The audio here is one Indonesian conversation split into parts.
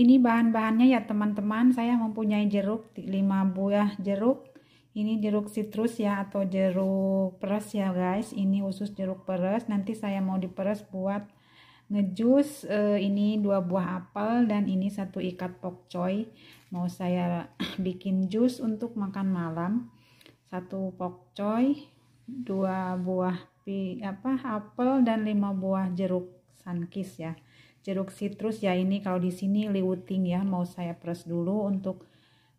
Ini bahan-bahannya ya teman-teman, saya mempunyai jeruk 5 buah jeruk. Ini jeruk citrus ya atau jeruk peres ya guys. Ini khusus jeruk peres. Nanti saya mau diperes buat ngejus eh, ini dua buah apel dan ini satu ikat pokcoy. Mau saya bikin jus untuk makan malam. Satu pokcoy, dua buah pi, apa apel dan lima buah jeruk sankis ya jeruk citrus ya ini kalau di sini liwuting ya mau saya press dulu untuk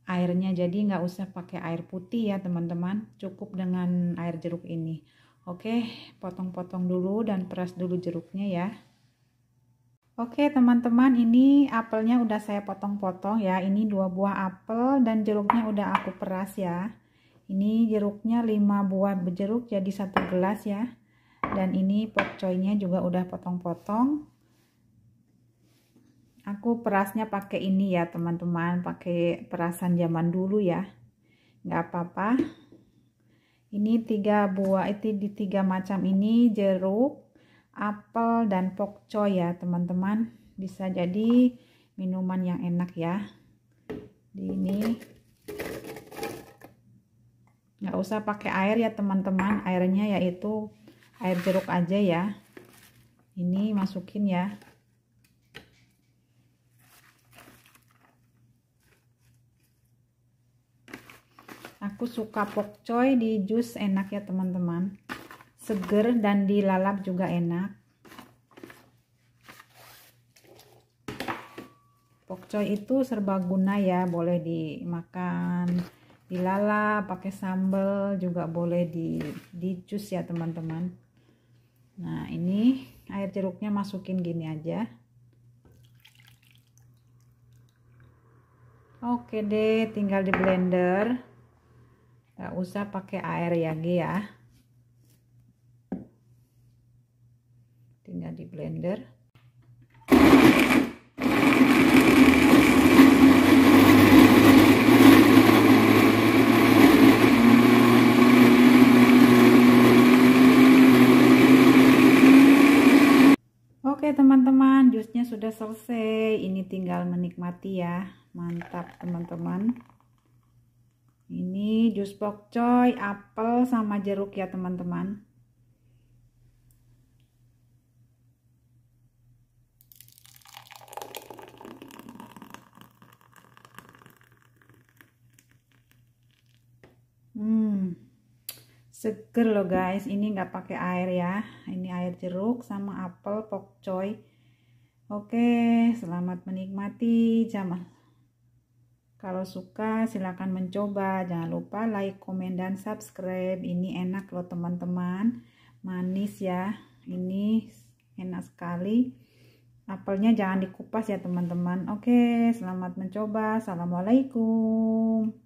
airnya jadi nggak usah pakai air putih ya teman-teman cukup dengan air jeruk ini oke potong-potong dulu dan peras dulu jeruknya ya oke teman-teman ini apelnya udah saya potong-potong ya ini dua buah apel dan jeruknya udah aku peras ya ini jeruknya 5 buah jeruk jadi satu gelas ya dan ini pokcoynya juga udah potong-potong aku perasnya pakai ini ya teman-teman pakai perasan zaman dulu ya nggak apa-apa ini tiga buah itu di tiga macam ini jeruk apel dan pokcoy ya teman-teman bisa jadi minuman yang enak ya di ini nggak usah pakai air ya teman-teman airnya yaitu air jeruk aja ya ini masukin ya aku suka pokcoy di jus enak ya teman-teman seger dan dilalap juga enak pokcoy itu serbaguna ya boleh dimakan dilalap pakai sambal juga boleh di di jus ya teman-teman nah ini air jeruknya masukin gini aja oke deh tinggal di blender nggak usah pakai air ya G ya tinggal di blender Oke teman-teman jusnya sudah selesai ini tinggal menikmati ya mantap teman-teman ini jus pokcoy, apel sama jeruk ya teman-teman. Hmm, seger loh guys. Ini nggak pakai air ya. Ini air jeruk sama apel pokcoy. Oke, selamat menikmati. Jamal. Kalau suka silahkan mencoba. Jangan lupa like, komen, dan subscribe. Ini enak loh teman-teman. Manis ya. Ini enak sekali. Apelnya jangan dikupas ya teman-teman. Oke, selamat mencoba. Assalamualaikum.